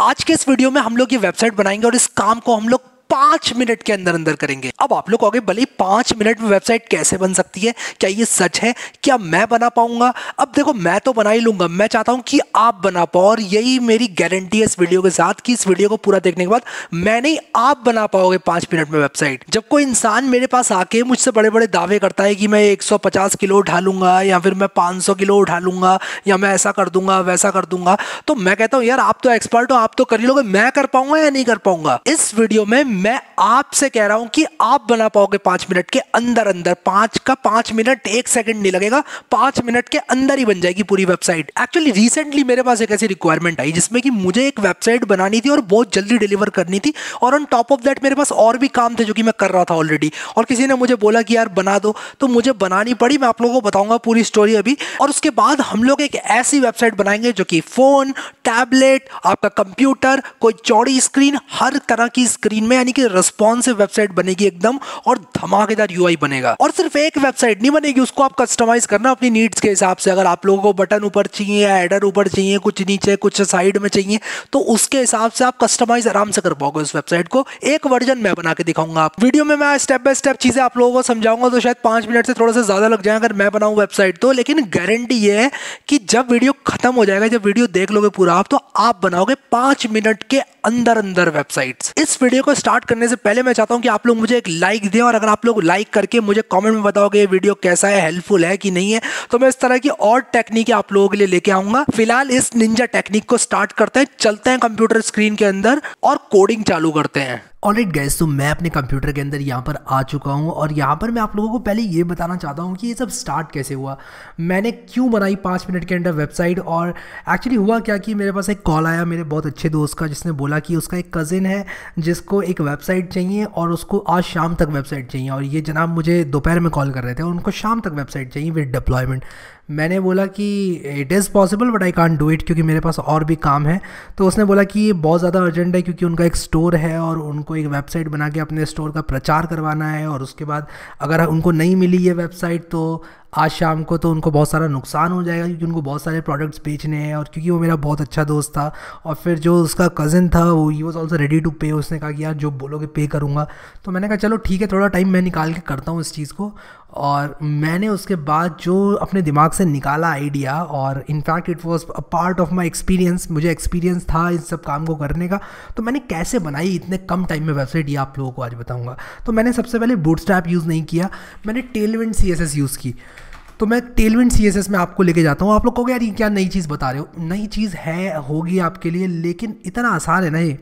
आज के इस वीडियो में हम लोग ये वेबसाइट बनाएंगे और इस काम को हम लोग पांच मिनट के अंदर अंदर करेंगे अब आप लोग कहोगे भले पांच मिनट में वेबसाइट कैसे बन सकती है क्या ये सच है क्या मैं बना पाऊंगा अब देखो मैं तो बना ही लूंगा मैं चाहता हूं कि आप बना पाओ और यही मेरी गारंटी है इस वीडियो के साथ कि इस वीडियो को पूरा देखने के बाद मैं नहीं आप बना पाओगे पांच मिनट में वेबसाइट जब कोई इंसान मेरे पास आके मुझसे बड़े बड़े दावे करता है कि मैं एक किलो उठा लूंगा या फिर मैं पांच किलो उठा लूंगा या मैं ऐसा कर दूंगा वैसा कर दूंगा तो मैं कहता हूँ यार आप तो एक्सपर्ट हो आप तो कर ही लोगे मैं कर पाऊंगा या नहीं कर पाऊंगा इस वीडियो में मैं आपसे कह रहा हूं कि आप बना पाओगे पांच मिनट के अंदर अंदर पांच का पांच मिनट एक सेकंड नहीं लगेगा पांच मिनट के अंदर ही बन जाएगी पूरी वेबसाइट एक्चुअली रिसेंटली मेरे पास एक ऐसी रिक्वायरमेंट आई जिसमें कि मुझे एक वेबसाइट बनानी थी और बहुत जल्दी डिलीवर करनी थी और ऑन टॉप ऑफ दैट मेरे पास और भी काम थे जो कि मैं कर रहा था ऑलरेडी और किसी ने मुझे बोला कि यार बना दो तो मुझे बनानी पड़ी मैं आप लोगों को बताऊंगा पूरी स्टोरी अभी और उसके बाद हम लोग एक ऐसी वेबसाइट बनाएंगे जो कि फोन टैबलेट आपका कंप्यूटर कोई चौड़ी स्क्रीन हर तरह की स्क्रीन में यानी कि रिस्पॉन्सिव वेबसाइट बनेगी एकदम और धमाकेदार यू बनेगा और सिर्फ एक वेबसाइट नहीं बनेगी उसको आप कस्टमाइज करना अपनी नीड्स के हिसाब से अगर आप लोगों को बटन ऊपर चाहिए या एडर ऊपर चाहिए कुछ नीचे कुछ साइड में चाहिए तो उसके हिसाब से आप कस्टमाइज आराम से कर पाओगे उस वेबसाइट को एक वर्जन मैं बना के दिखाऊंगा आप वीडियो में मैं स्टेप बाय स्टेप चीजें आप लोगों को समझाऊंगा तो शायद पांच मिनट से थोड़ा सा ज्यादा लग जाए अगर मैं बनाऊँ वेबसाइट तो लेकिन गारंटी ये है कि जब वीडियो खत्म हो जाएगा जब वीडियो देख लोगे पूरा आप तो आप बनाओगे पांच मिनट के अंदर अंदर वेबसाइट्स इस वीडियो को स्टार्ट स्टार्ट करने से पहले मैं चाहता हूँ कि आप लोग मुझे एक लाइक दें और अगर आप लोग लाइक करके मुझे कमेंट में बताओगे ये वीडियो कैसा है हेल्पफुल है कि नहीं है तो मैं इस तरह की और टेक्निक आप लोगों के लिए लेके आऊंगा फिलहाल इस निंजा टेक्निक को स्टार्ट करते हैं चलते हैं कंप्यूटर स्क्रीन के अंदर और कोडिंग चालू करते हैं इट गैस तो मैं अपने कंप्यूटर के अंदर यहाँ पर आ चुका हूँ और यहाँ पर मैं आप लोगों को पहले ये बताना चाहता हूँ कि ये सब स्टार्ट कैसे हुआ मैंने क्यों बनाई पाँच मिनट के अंदर वेबसाइट और एक्चुअली हुआ क्या कि मेरे पास एक कॉल आया मेरे बहुत अच्छे दोस्त का जिसने बोला कि उसका एक कज़िन है जिसको एक वेबसाइट चाहिए और उसको आज शाम तक वेबसाइट चाहिए और ये जनाब मुझे दोपहर में कॉल कर रहे थे उनको शाम तक वेबसाइट चाहिए विद डिप्लॉयमेंट मैंने बोला कि it is possible but I can't do it क्योंकि मेरे पास और भी काम है तो उसने बोला कि ये बहुत ज़्यादा अर्जेंट है क्योंकि उनका एक स्टोर है और उनको एक वेबसाइट बना के अपने स्टोर का प्रचार करवाना है और उसके बाद अगर उनको नहीं मिली ये वेबसाइट तो आज शाम को तो उनको बहुत सारा नुकसान हो जाएगा क्योंकि उनको बहुत सारे प्रोडक्ट्स बेचने हैं और क्योंकि वो मेरा बहुत अच्छा दोस्त था और फिर जो उसका कज़न था वो he was also ready to pay उसने कहा कि यार जो बोलोगे पे करूँगा तो मैंने कहा चलो ठीक है थोड़ा टाइम मैं निकाल के करता हूँ इस चीज़ को और मैंने उसके बाद जो अपने दिमाग से निकाला आइडिया और in fact it was a part of my experience मुझे एक्सपीरियंस था इस सब काम को करने का तो मैंने कैसे बनाई इतने कम टाइम में वेबसाइट ये आप लोगों को आज बताऊंगा तो मैंने सबसे पहले बूट यूज़ नहीं किया मैंने टेलविंड सी यूज़ की तो मैं टेलविंड सी एस एस में आपको लेके जाता हूँ आप लोग कहोगे यार ये क्या नई चीज़ बता रहे हो नई चीज़ है होगी आपके लिए लेकिन इतना आसान है ना ये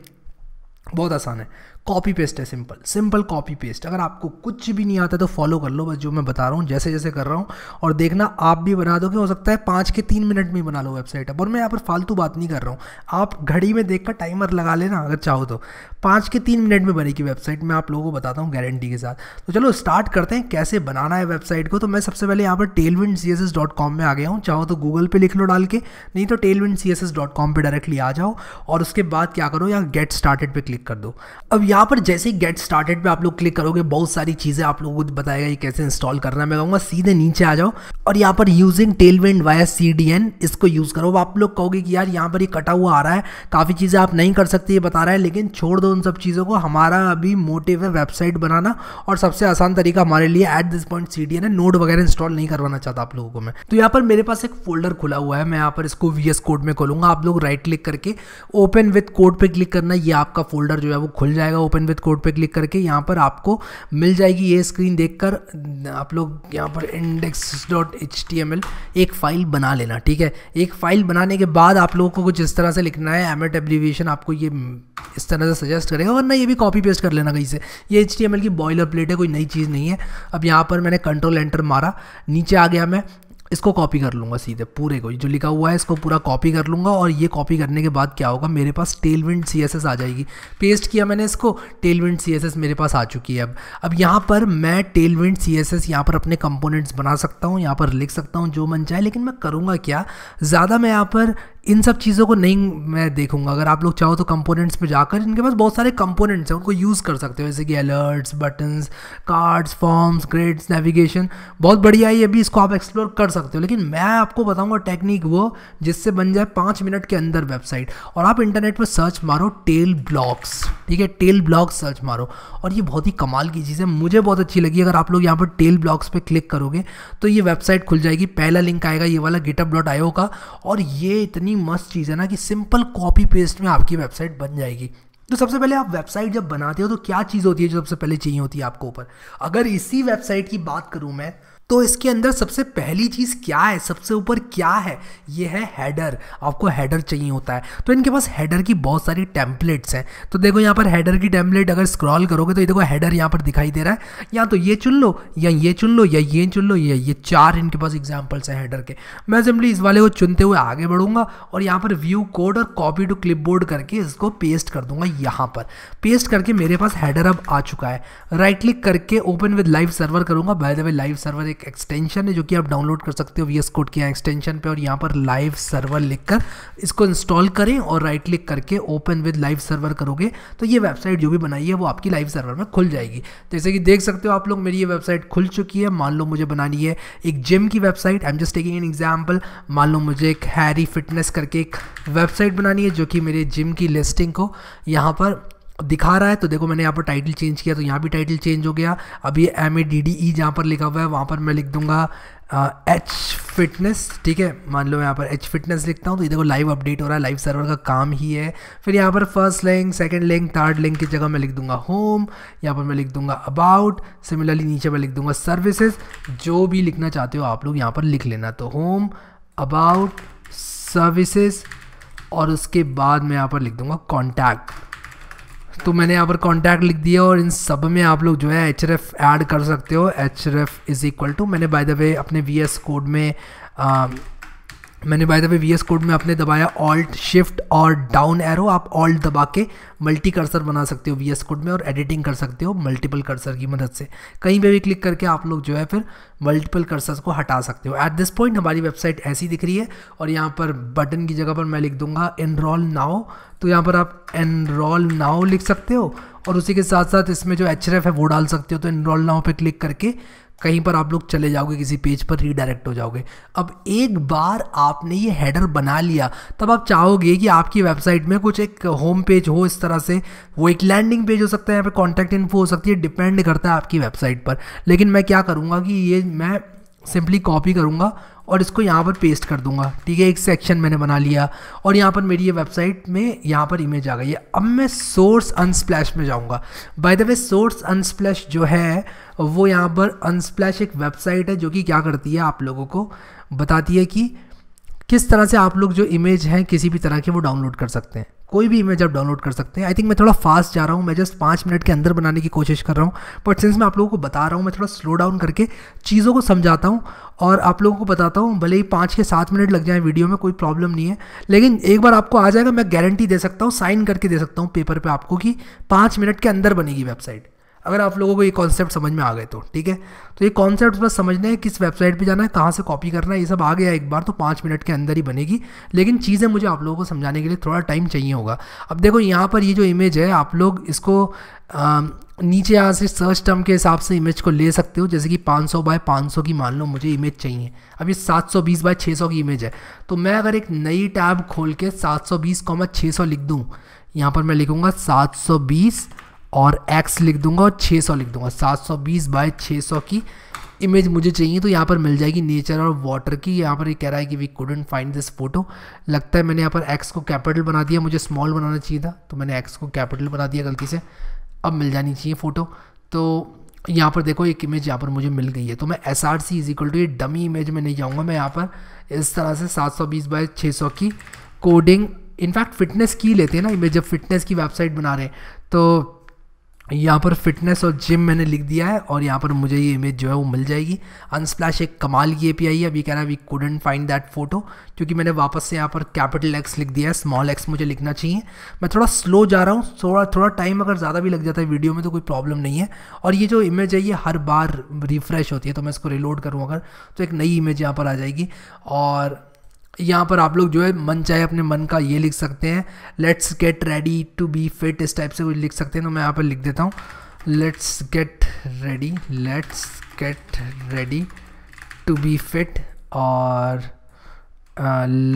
बहुत आसान है कॉपी पेस्ट है सिंपल सिंपल कॉपी पेस्ट अगर आपको कुछ भी नहीं आता तो फॉलो कर लो बस जो मैं बता रहा हूँ जैसे जैसे कर रहा हूँ और देखना आप भी बना कि हो सकता है पाँच के तीन मिनट में बना लो वेबसाइट अब और मैं यहाँ पर फालतू बात नहीं कर रहा हूँ आप घड़ी में देख टाइमर लगा लेना अगर चाहो तो पाँच के तीन मिनट में बनेगी वेबसाइट मैं आप लोगों को बताता हूँ गारंटी के साथ तो चलो स्टार्ट करते हैं कैसे बनाना है वेबसाइट को तो मैं सबसे पहले यहाँ पर Tailwind C S S dot com में आ गया हूँ चाहो तो गूगल पे लिख लो डाल के नहीं तो Tailwind C S S dot com पर डायरेक्टली आ जाओ और उसके बाद क्या करो यहाँ गेट स्टार्टेड पर क्लिक कर दो अब यहाँ पर जैसे ही गेट स्टार्टेड पे आप लोग क्लिक करोगे बहुत सारी चीज़ें आप लोगों को बताएगा ये कैसे इंस्टॉल करना है मैं कहूँगा सीधे नीचे आ जाओ और यहाँ पर using tail Tailwind via C D N इसको यूज़ करो आप लोग कहोगे कि यार यहाँ पर ये कटा हुआ आ रहा है काफ़ी चीज़ें आप नहीं कर सकते ये बता रहा है लेकिन छोड़ दो उन सब चीज़ों को हमारा अभी मोटिव है वेबसाइट बनाना और सबसे आसान तरीका हमारे लिए at this point C D N है नोट वगैरह इंस्टॉल नहीं करवाना चाहता आप लोगों को मैं तो यहाँ पर मेरे पास एक फोल्डर खुला हुआ है मैं यहाँ पर इसको वी एस कोड में खोलूंगा आप लोग राइट क्लिक करके ओपन विथ कोड पर क्लिक करना ये आपका फोल्डर जो है वो खुल जाएगा ओपन विथ कोड पे क्लिक करके यहाँ पर आपको मिल जाएगी ये स्क्रीन देखकर आप लोग यहाँ पर index dot H T M L एक फ़ाइल बना लेना ठीक है एक फ़ाइल बनाने के बाद आप लोगों को कुछ इस तरह से लिखना है एमेट एप्लीकेशन आपको ये इस तरह से सजेस्ट करेगा वरना ये भी कॉपी पेस्ट कर लेना कहीं से ये एच की बॉयलर प्लेट है कोई नई चीज़ नहीं है अब यहाँ पर मैंने कंट्रोल एंटर मारा नीचे आ गया मैं इसको कॉपी कर लूँगा सीधे पूरे को जो लिखा हुआ है इसको पूरा कॉपी कर लूँगा और ये कॉपी करने के बाद क्या होगा मेरे पास टेलविंड सी आ जाएगी पेस्ट किया मैंने इसको टेलविंड सी मेरे पास आ चुकी है अब अब यहाँ पर मैं टेलविंड सी एस एस यहाँ पर अपने कंपोनेंट्स बना सकता हूँ यहाँ पर लिख सकता हूँ जो मन चाहे लेकिन मैं करूँगा क्या ज़्यादा मैं यहाँ पर इन सब चीज़ों को नहीं मैं देखूंगा अगर आप लोग चाहो तो कंपोनेंट्स में जाकर इनके पास बहुत सारे कंपोनेंट्स हैं उनको यूज़ कर सकते हो जैसे कि alerts buttons cards forms grades navigation बहुत बढ़िया है ये भी इसको आप एक्सप्लोर कर सकते हो लेकिन मैं आपको बताऊंगा टेक्निक वो जिससे बन जाए पाँच मिनट के अंदर वेबसाइट और आप इंटरनेट पर सर्च मारो टेल ब्लॉग्स ठीक है टेल ब्लॉग्स सर्च मारो और ये बहुत ही कमाल की चीज़ है मुझे बहुत अच्छी लगी अगर आप लोग यहाँ पर टेल ब्लॉग्स पर क्लिक करोगे तो ये वेबसाइट खुल जाएगी पहला लिंक आएगा ये वाला गिटअप डॉट का और ये इतनी इतनी मस्त चीज़ है ना कि सिंपल कॉपी पेस्ट में आपकी वेबसाइट बन जाएगी तो सबसे पहले आप वेबसाइट जब बनाते हो तो क्या चीज़ होती है जो सबसे पहले चाहिए होती है आपको ऊपर अगर इसी वेबसाइट की बात करूँ मैं तो इसके अंदर सबसे पहली चीज़ क्या है सबसे ऊपर क्या है ये है हेडर आपको हेडर चाहिए होता है तो इनके पास हेडर की बहुत सारी टेम्पलेट्स हैं तो देखो यहाँ पर हेडर की टेम्पलेट अगर स्क्रॉल करोगे तो ये देखो हेडर यहाँ पर दिखाई दे रहा है या तो ये चुन लो या ये चुन लो या ये चुन लो या ये चार इनके पास एग्जाम्पल्स हैं हेडर के मैं सिंपली इस वाले को चुनते हुए आगे बढ़ूंगा और यहाँ पर व्यू कोड और कॉपी टू क्लिप करके इसको पेस्ट कर दूंगा यहाँ पर पेस्ट करके मेरे पास हेडर अब आ चुका है राइट क्लिक करके ओपन विद लाइव सर्वर करूंगा by the way live server एक एक्सटेंशन है जो कि आप डाउनलोड कर सकते हो वी एस कोड के एक्सटेंशन पे और यहाँ पर लाइव सर्वर लिखकर इसको इंस्टॉल करें और राइट क्लिक करके ओपन विद लाइव सर्वर करोगे तो ये वेबसाइट जो भी बनाई है वो आपकी लाइव सर्वर में खुल जाएगी तो जैसे कि देख सकते हो आप लोग मेरी ये वेबसाइट खुल चुकी है मान लो मुझे बनानी है एक जिम की website I am just taking an example मान लो मुझे एक हैरी फिटनेस करके एक वेबसाइट बनानी है जो कि मेरे जिम की लिस्टिंग को यहाँ पर दिखा रहा है तो देखो मैंने यहाँ पर टाइटल चेंज किया तो यहाँ भी टाइटल चेंज हो गया अब ये M A D D E जहाँ पर लिखा हुआ है वहाँ पर मैं लिख दूंगा एच फिटनेस ठीक है मान लो मैं यहाँ पर एच फिटनेस लिखता हूँ तो ये देखो लाइव अपडेट हो रहा है लाइव सर्वर का काम ही है फिर यहाँ पर first link second link third link की जगह मैं लिख दूंगा होम यहाँ पर मैं लिख दूंगा अबाउट सिमिलरली नीचे मैं लिख दूंगा सर्विसेज जो भी लिखना चाहते हो आप लोग यहाँ पर लिख लेना तो होम अबाउट सर्विसेज और उसके बाद मैं यहाँ पर लिख दूंगा कॉन्टैक्ट तो मैंने यहाँ पर कॉन्टैक्ट लिख दिया और इन सब में आप लोग जो है एच ऐड कर सकते हो एच इज़ इक्वल टू मैंने बाय द वे अपने वी कोड में मैंने by the way V S code में आपने दबाया ऑल्ट शिफ्ट और डाउन एरो आप ऑल्ट दबा के मल्टी कर्सर बना सकते हो वी एस कोड में और एडिटिंग कर सकते हो मल्टीपल कर्सर की मदद से कहीं पे भी क्लिक करके आप लोग जो है फिर मल्टीपल कर्सर को हटा सकते हो एट दिस पॉइंट हमारी वेबसाइट ऐसी दिख रही है और यहाँ पर बटन की जगह पर मैं लिख दूंगा एनरोल नाओ तो यहाँ पर आप एनरोल नाओ लिख सकते हो और उसी के साथ साथ इसमें जो एच है वो डाल सकते हो तो एनरोल नाव पर क्लिक करके कहीं पर आप लोग चले जाओगे किसी पेज पर रीडायरेक्ट हो जाओगे अब एक बार आपने ये हेडर बना लिया तब आप चाहोगे कि आपकी वेबसाइट में कुछ एक होम पेज हो इस तरह से वो एक लैंडिंग पेज हो सकता है यहाँ फिर कॉन्टैक्ट इन्फो हो सकती है डिपेंड करता है आपकी वेबसाइट पर लेकिन मैं क्या करूँगा कि ये मैं सिंपली कॉपी करूँगा और इसको यहाँ पर पेस्ट कर दूंगा ठीक है एक सेक्शन मैंने बना लिया और यहाँ पर मेरी ये वेबसाइट में यहाँ पर इमेज आ गई है अब मैं सोर्स अनस्प्लैश में जाऊँगा by the way source Unsplash जो है वो यहाँ पर अनस्प्लैश एक वेबसाइट है जो कि क्या करती है आप लोगों को बताती है कि किस तरह से आप लोग जो इमेज हैं किसी भी तरह के वो डाउनलोड कर सकते हैं कोई भी इमेज आप डाउनलोड कर सकते हैं आई थिंक मैं थोड़ा फास्ट जा रहा हूँ मैं जस्ट पाँच मिनट के अंदर बनाने की कोशिश कर रहा हूँ बट सिंस मैं आप लोगों को बता रहा हूँ मैं थोड़ा स्लो डाउन करके चीज़ों को समझाता हूँ और आप लोगों को बताता हूँ भले ही पाँच के सात मिनट लग जाए वीडियो में कोई प्रॉब्लम नहीं है लेकिन एक बार आपको आ जाएगा मैं गारंटी दे सकता हूँ साइन करके दे सकता हूँ पेपर पर पे आपको कि पाँच मिनट के अंदर बनेगी वेबसाइट अगर आप लोगों को ये कॉन्सेप्ट समझ में आ गए तो ठीक है तो ये कॉन्सेप्ट बस समझना है किस वेबसाइट पे जाना है कहाँ से कॉपी करना है ये सब आ गया एक बार तो पाँच मिनट के अंदर ही बनेगी लेकिन चीज़ें मुझे आप लोगों को समझाने के लिए थोड़ा टाइम चाहिए होगा अब देखो यहाँ पर ये जो इमेज है आप लोग इसको आ, नीचे यहाँ से सर्च टर्म के हिसाब से इमेज को ले सकते हो जैसे कि 500 बाय पाँच की मान लो मुझे इमेज चाहिए अब ये 720 बाय छः की इमेज है तो मैं अगर एक नई टैब खोल के 720 सौ लिख दूँ यहाँ पर मैं लिखूँगा 720 और एक्स लिख दूंगा और 600 लिख दूंगा 720 सौ बीस बाय छः की इमेज मुझे चाहिए तो यहाँ पर मिल जाएगी नेचर और वाटर की यहाँ पर ये यह कह रहा है कि we couldn't find this photo लगता है मैंने यहाँ पर एक्स को कैपिटल बना दिया मुझे स्मॉल बनाना चाहिए था तो मैंने एक्स को कैपिटल बना दिया गलती से अब मिल जानी चाहिए फ़ोटो तो यहाँ पर देखो एक इमेज यहाँ पर मुझे मिल गई है तो मैं S R C is equal to ये डमी इमेज में नहीं जाऊँगा मैं यहाँ पर इस तरह से सात सौ बीस बाय छः सौ की कोडिंग इनफैक्ट फिटनेस की लेते हैं ना इमेज जब फिटनेस की वेबसाइट बना रहे हैं तो यहाँ पर फिटनेस और जिम मैंने लिख दिया है और यहाँ पर मुझे ये इमेज जो है वो मिल जाएगी अनस्प्लैश एक कमाल की ए पी आई है अभी कह रहा है we couldn't find that photo क्योंकि मैंने वापस से यहाँ पर कैपिटल एक्स लिख दिया है स्मॉल एक्स मुझे लिखना चाहिए मैं थोड़ा स्लो जा रहा हूँ थोड़ा थोड़ा टाइम अगर ज़्यादा भी लग जाता है वीडियो में तो कोई प्रॉब्लम नहीं है और ये जो इमेज है ये हर बार रिफ्रेश होती है तो मैं इसको रिलोड करूँ अगर तो एक नई इमेज यहाँ पर आ जाएगी और यहाँ पर आप लोग जो है मन चाहे अपने मन का ये लिख सकते हैं let's get ready to be fit इस टाइप से कुछ लिख सकते हैं तो मैं यहाँ पर लिख देता हूँ let's get ready let's get ready to be fit और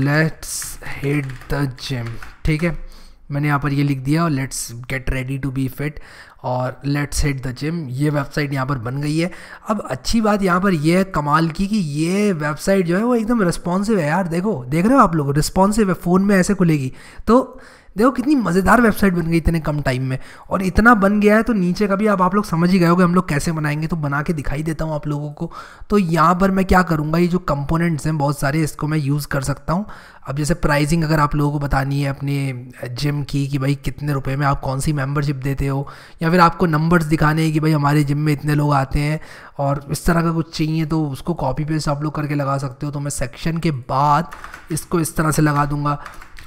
लेट्स हिट द जिम ठीक है मैंने यहाँ पर ये लिख दिया और let's get ready to be fit और लेट्स हिट द जिम ये वेबसाइट यहाँ पर बन गई है अब अच्छी बात यहाँ पर यह है कमाल की कि ये वेबसाइट जो है वो एकदम रिस्पॉन्सिव है यार देखो देख रहे हो आप लोग रिस्पॉन्सिव है फ़ोन में ऐसे खुलेगी तो देखो कितनी मज़ेदार वेबसाइट बन गई इतने कम टाइम में और इतना बन गया है तो नीचे का भी आप आप लोग समझ ही गए होगे हम लोग कैसे बनाएंगे तो बना के दिखाई देता हूँ आप लोगों को तो यहाँ पर मैं क्या करूँगा ये जो कंपोनेंट्स हैं बहुत सारे इसको मैं यूज़ कर सकता हूँ अब जैसे प्राइसिंग अगर आप लोगों को बतानी है अपने जिम की कि भाई कितने रुपये में आप कौन सी मेम्बरशिप देते हो या फिर फिर आपको नंबर्स दिखाने हैं कि भाई हमारे जिम में इतने लोग आते हैं और इस तरह का कुछ चाहिए तो उसको कॉपी पेस्ट आप लोग करके लगा सकते हो तो मैं सेक्शन के बाद इसको इस तरह से लगा दूंगा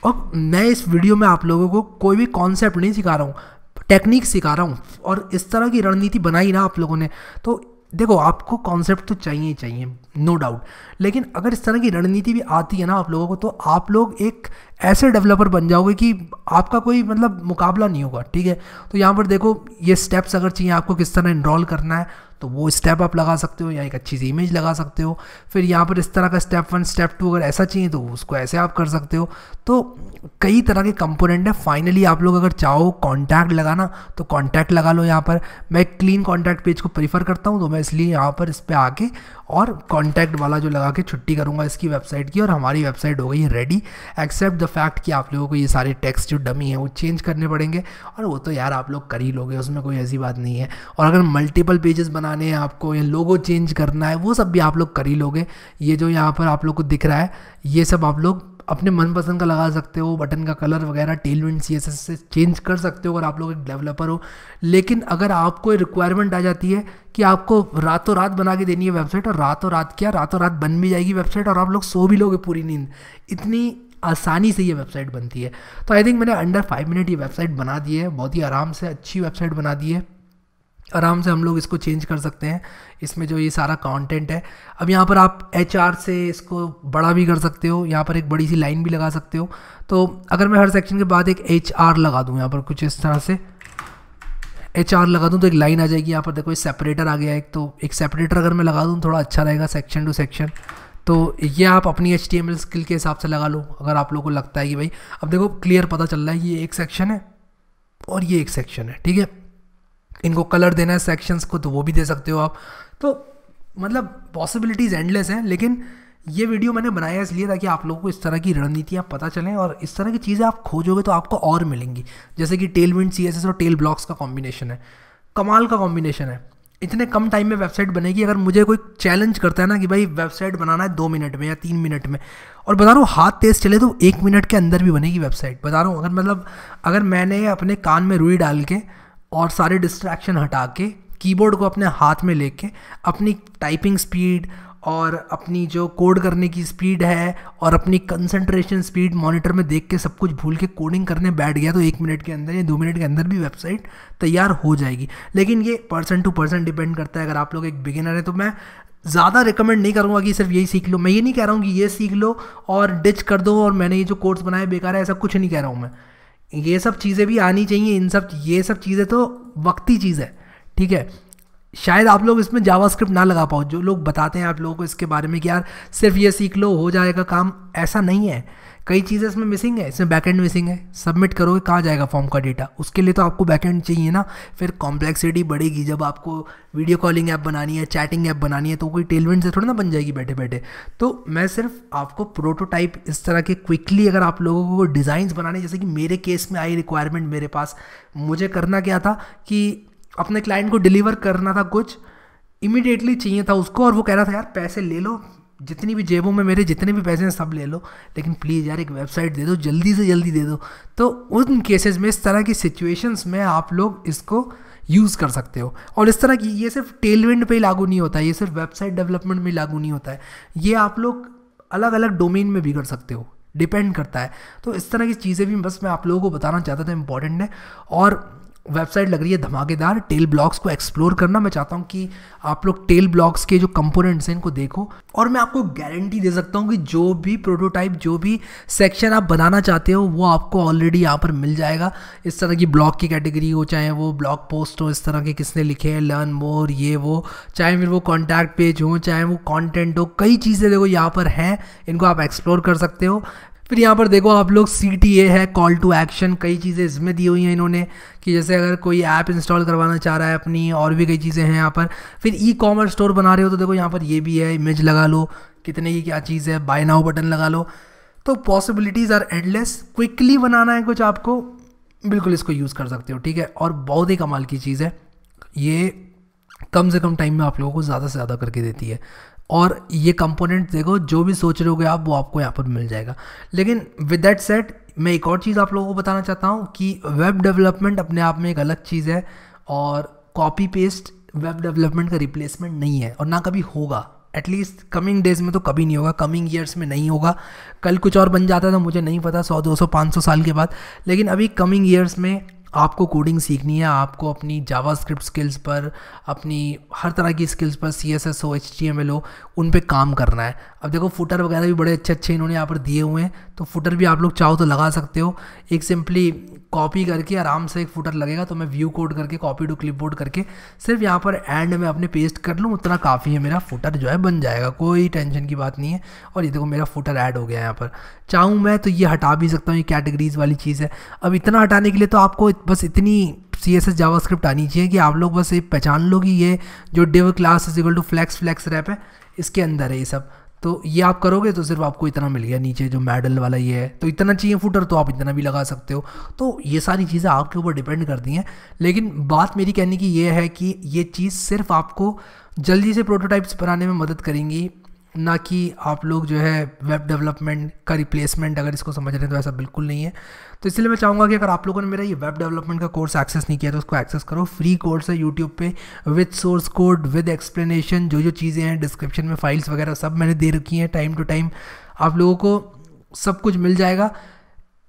और मैं इस वीडियो में आप लोगों को कोई भी कॉन्सेप्ट नहीं सिखा रहा हूँ टेक्निक सिखा रहा हूँ और इस तरह की रणनीति बनाई ना आप लोगों ने तो देखो आपको कॉन्सेप्ट तो चाहिए ही चाहिए नो डाउट लेकिन अगर इस तरह की रणनीति भी आती है ना आप लोगों को तो आप लोग एक ऐसे डेवलपर बन जाओगे कि आपका कोई मतलब मुकाबला नहीं होगा ठीक है तो यहाँ पर देखो ये स्टेप्स अगर चाहिए आपको किस तरह इनरोल करना है तो वो स्टेप आप लगा सकते हो या एक अच्छी सी इमेज लगा सकते हो फिर यहाँ पर इस तरह का स्टेप वन स्टेप टू अगर ऐसा चाहिए तो उसको ऐसे आप कर सकते हो तो कई तरह के कंपोनेंट हैं फाइनली आप लोग अगर चाहो कॉन्टैक्ट लगाना तो कॉन्टैक्ट लगा लो यहाँ पर मैं क्लीन कॉन्टैक्ट पेज को प्रीफर करता हूँ तो मैं इसलिए यहाँ पर इस पर आके और कॉन्टैक्ट वाला जो लगा के छुट्टी करूँगा इसकी वेबसाइट की और हमारी वेबसाइट हो गई रेडी एक्सेप्ट द फैक्ट कि आप लोगों को ये सारे टेक्स्ट जो डमी हैं वो चेंज करने पड़ेंगे और वो तो यार आप लोग कर ही लोगे उसमें कोई ऐसी बात नहीं है और अगर मल्टीपल पेजेस बनाने हैं आपको या लोगो चेंज करना है वो सब भी आप लोग कर ही लोगे ये जो यहाँ पर आप लोग को दिख रहा है ये सब आप लोग अपने मनपसंद का लगा सकते हो बटन का कलर वगैरह टेल विंड सी से चेंज कर सकते हो अगर आप लोग एक डेवलपर हो लेकिन अगर आपको रिक्वायरमेंट आ जाती है कि आपको रातों रात बना के देनी है वेबसाइट और रातों रात क्या रातों रात बन भी जाएगी वेबसाइट और आप लोग सो भी लोगे पूरी नींद इतनी आसानी से ये वेबसाइट बनती है तो आई थिंक मैंने अंडर फाइव मिनट ये वेबसाइट बना दी है बहुत ही आराम से अच्छी वेबसाइट बना दी है आराम से हम लोग इसको चेंज कर सकते हैं इसमें जो ये सारा कंटेंट है अब यहाँ पर आप एच से इसको बड़ा भी कर सकते हो यहाँ पर एक बड़ी सी लाइन भी लगा सकते हो तो अगर मैं हर सेक्शन के बाद एक एच लगा दूँ यहाँ पर कुछ इस तरह से एच आर लगा दूँ तो एक लाइन आ जाएगी यहाँ पर देखो एक सेपरेटर आ गया एक तो एक सेपरेटर अगर मैं लगा दूँ थोड़ा अच्छा रहेगा सेक्शन टू सेक्शन तो ये आप अपनी एच स्किल के हिसाब से लगा लो अगर आप लोग को लगता है कि भाई अब देखो क्लियर पता चल रहा है ये एक सेक्शन है और ये एक सेक्शन है ठीक है इनको कलर देना है सेक्शंस को तो वो भी दे सकते हो आप तो मतलब पॉसिबिलिटीज़ एंडलेस हैं लेकिन ये वीडियो मैंने बनाया इसलिए ताकि आप लोगों को इस तरह की रणनीतियाँ पता चलें और इस तरह की चीज़ें आप खोजोगे तो आपको और मिलेंगी जैसे कि टेल विंड सी और टेल ब्लॉक्स का कॉम्बिनेशन है कमाल का कॉम्बिनेशन है इतने कम टाइम में वेबसाइट बनेगी अगर मुझे कोई चैलेंज करता है ना कि भाई वेबसाइट बनाना है दो मिनट में या तीन मिनट में और बता रहा हूँ हाथ तेज चले तो एक मिनट के अंदर भी बनेगी वेबसाइट बता रहा हूँ अगर मतलब अगर मैंने अपने कान में रुई डाल के और सारे डिस्ट्रैक्शन हटा के कीबोर्ड को अपने हाथ में लेके अपनी टाइपिंग स्पीड और अपनी जो कोड करने की स्पीड है और अपनी कंसंट्रेशन स्पीड मॉनिटर में देख के सब कुछ भूल के कोडिंग करने बैठ गया तो एक मिनट के अंदर या दो मिनट के अंदर भी वेबसाइट तैयार हो जाएगी लेकिन ये पर्सन टू पर्सन डिपेंड करता है अगर आप लोग एक बिगिनर हैं तो मैं ज़्यादा रिकमेंड नहीं करूँगा कि सिर्फ यही सीख लो मैं ये नहीं कह रहा हूँ कि ये सीख लो और डिच कर दो और मैंने ये जो कोर्स बनाया बेकार है ऐसा कुछ नहीं कह रहा हूँ मैं ये सब चीज़ें भी आनी चाहिए इन सब ये सब चीज़ें तो वक्ती चीज़ है ठीक है शायद आप लोग इसमें जावा स्क्रिप्ट ना लगा पाओ जो लोग बताते हैं आप लोगों को इसके बारे में कि यार सिर्फ ये सीख लो हो जाएगा काम ऐसा नहीं है कई चीज़ें इसमें मिसिंग है इसमें बैकएंड मिसिंग है सबमिट करोगे कहाँ जाएगा फॉर्म का डेटा उसके लिए तो आपको बैकएंड चाहिए ना फिर कॉम्प्लेक्सिटी बढ़ेगी जब आपको वीडियो कॉलिंग ऐप बनानी है चैटिंग ऐप बनानी है तो कोई टेलमेंट से थोड़ी ना बन जाएगी बैठे बैठे तो मैं सिर्फ आपको प्रोटोटाइप इस तरह के क्विकली अगर आप लोगों को डिज़ाइन बनाने जैसे कि मेरे केस में आई रिक्वायरमेंट मेरे पास मुझे करना क्या था कि अपने क्लाइंट को डिलीवर करना था कुछ इमिडिएटली चाहिए था उसको और वो कह रहा था यार पैसे ले लो जितनी भी जेबों में मेरे जितने भी पैसे हैं सब ले लो लेकिन प्लीज़ यार एक वेबसाइट दे दो जल्दी से जल्दी दे दो तो उन केसेस में इस तरह की सिचुएशंस में आप लोग इसको यूज़ कर सकते हो और इस तरह की ये सिर्फ टेलविंड पे ही लागू नहीं होता है ये सिर्फ वेबसाइट डेवलपमेंट में लागू नहीं होता है ये आप लोग अलग अलग डोमेन में भी कर सकते हो डिपेंड करता है तो इस तरह की चीज़ें भी बस मैं आप लोगों को बताना चाहता था इंपॉर्टेंट है और वेबसाइट लग रही है धमाकेदार टेल ब्लॉग्स को एक्सप्लोर करना मैं चाहता हूँ कि आप लोग टेल ब्लॉग्स के जो कंपोनेंट्स हैं इनको देखो और मैं आपको गारंटी दे सकता हूँ कि जो भी प्रोटोटाइप जो भी सेक्शन आप बनाना चाहते हो वो आपको ऑलरेडी यहाँ पर मिल जाएगा इस तरह की ब्लॉग की कैटेगरी हो चाहे वो ब्लॉग पोस्ट हो इस तरह के किसने लिखे हैं लर्न मोर ये वो चाहे फिर वो कॉन्टैक्ट पेज हो चाहे वो कॉन्टेंट हो कई चीज़ें देखो यहाँ पर हैं इनको आप एक्सप्लोर कर सकते हो फिर यहाँ पर देखो आप लोग सी टी ए है कॉल टू एक्शन कई चीज़ें इसमें दी हुई हैं इन्होंने कि जैसे अगर कोई ऐप इंस्टॉल करवाना चाह रहा है अपनी और भी कई चीज़ें हैं यहाँ पर फिर ई कॉमर्स स्टोर बना रहे हो तो देखो यहाँ पर ये भी है इमेज लगा लो कितने की क्या चीज़ है बाय नाउ बटन लगा लो तो पॉसिबिलिटीज़ आर एंडलेस क्विकली बनाना है कुछ आपको बिल्कुल इसको यूज़ कर सकते हो ठीक है और बहुत ही कमाल की चीज़ है ये कम से कम टाइम में आप लोगों को ज़्यादा से ज़्यादा करके देती है और ये कंपोनेंट देखो जो भी सोच रहे हो आप वो आपको यहाँ पर मिल जाएगा लेकिन विद डैट सेट मैं एक और चीज़ आप लोगों को बताना चाहता हूँ कि वेब डेवलपमेंट अपने आप में एक अलग चीज़ है और कॉपी पेस्ट वेब डेवलपमेंट का रिप्लेसमेंट नहीं है और ना कभी होगा एटलीस्ट कमिंग डेज में तो कभी नहीं होगा कमिंग ईयर्स में नहीं होगा कल कुछ और बन जाता था मुझे नहीं पता सौ दो सौ पाँच सौ साल के बाद लेकिन अभी कमिंग ईयर्स में आपको कोडिंग सीखनी है आपको अपनी जावा स्क्रिप्ट स्किल्स पर अपनी हर तरह की स्किल्स पर सी एस एस हो एच टी एम एल हो उन पर काम करना है अब देखो फुटर वगैरह भी बड़े अच्छे अच्छे इन्होंने यहाँ पर दिए हुए हैं तो फुटर भी आप लोग चाहो तो लगा सकते हो एक सिंपली कॉपी करके आराम से एक फुटर लगेगा तो मैं व्यू कोड करके कॉपी टू बोर्ड करके सिर्फ यहाँ पर एंड में अपने पेस्ट कर लूँ उतना काफ़ी है मेरा फुटर जो है बन जाएगा कोई टेंशन की बात नहीं है और ये देखो मेरा फुटर ऐड हो गया यहाँ पर चाहूँ मैं तो ये हटा भी सकता हूँ ये कैटेगरीज़ वाली चीज़ है अब इतना हटाने के लिए तो आपको बस इतनी C S S JavaScript आनी चाहिए कि आप लोग बस ये पहचान लो कि ये जो div class is equal to flex flex wrap है इसके अंदर है ये सब तो ये आप करोगे तो सिर्फ आपको इतना मिल गया नीचे जो मेडल वाला ये है तो इतना चाहिए फुटर तो आप इतना भी लगा सकते हो तो ये सारी चीज़ें आपके ऊपर डिपेंड करती हैं लेकिन बात मेरी कहने की ये है कि ये चीज़ सिर्फ आपको जल्दी से प्रोटोटाइप्स बनाने में मदद करेंगी ना कि आप लोग जो है वेब डेवलपमेंट का रिप्लेसमेंट अगर इसको समझ रहे हैं तो ऐसा बिल्कुल नहीं है तो इसलिए मैं चाहूँगा कि अगर आप लोगों ने मेरा ये वेब डेवलपमेंट का कोर्स एक्सेस नहीं किया तो उसको एक्सेस करो फ्री कोर्स है यूट्यूब पे with source code with explanation जो जो चीज़ें हैं डिस्क्रिप्शन में फाइल्स वगैरह सब मैंने दे रखी हैं टाइम टू टाइम आप लोगों को सब कुछ मिल जाएगा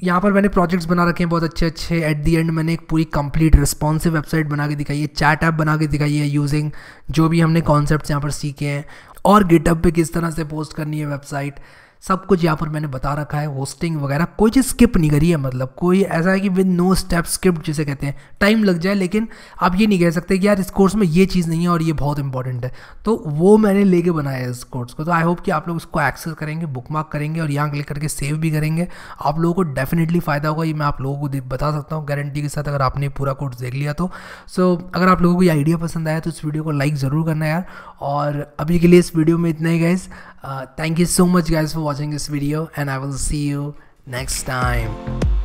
यहाँ पर मैंने प्रोजेक्ट्स बना रखे हैं बहुत अच्छे अच्छे एट दी एंड मैंने एक पूरी कंप्लीट रिस्पॉन्सिव वेबसाइट बना के दिखाई है चैट ऐप बना के दिखाई है यूजिंग जो भी हमने कॉन्सेप्ट यहाँ पर सीखे हैं और गिटअप पे किस तरह से पोस्ट करनी है वेबसाइट सब कुछ यहाँ पर मैंने बता रखा है होस्टिंग वगैरह कोई चीज़ स्किप नहीं करी है मतलब कोई ऐसा है कि विद नो स्टेप स्किप जिसे कहते हैं टाइम लग जाए लेकिन आप ये नहीं कह सकते कि यार इस कोर्स में ये चीज़ नहीं है और ये बहुत इंपॉर्टेंट है तो वो मैंने लेके बनाया है इस कोर्स को तो आई होप कि आप लोग इसको एक्सेस करेंगे बुक मार्क करेंगे और यहाँ क्लिक करके सेव भी करेंगे आप लोगों को डेफिनेटली फ़ायदा होगा ये मैं आप लोगों को बता सकता हूँ गारंटी के साथ अगर आपने पूरा कोर्स देख लिया तो सो अगर आप लोगों को ये आइडिया पसंद आया तो इस वीडियो को लाइक ज़रूर करना यार और अभी के लिए इस वीडियो में इतना ही guys thank you so much guys for watching this video and I will see you next time.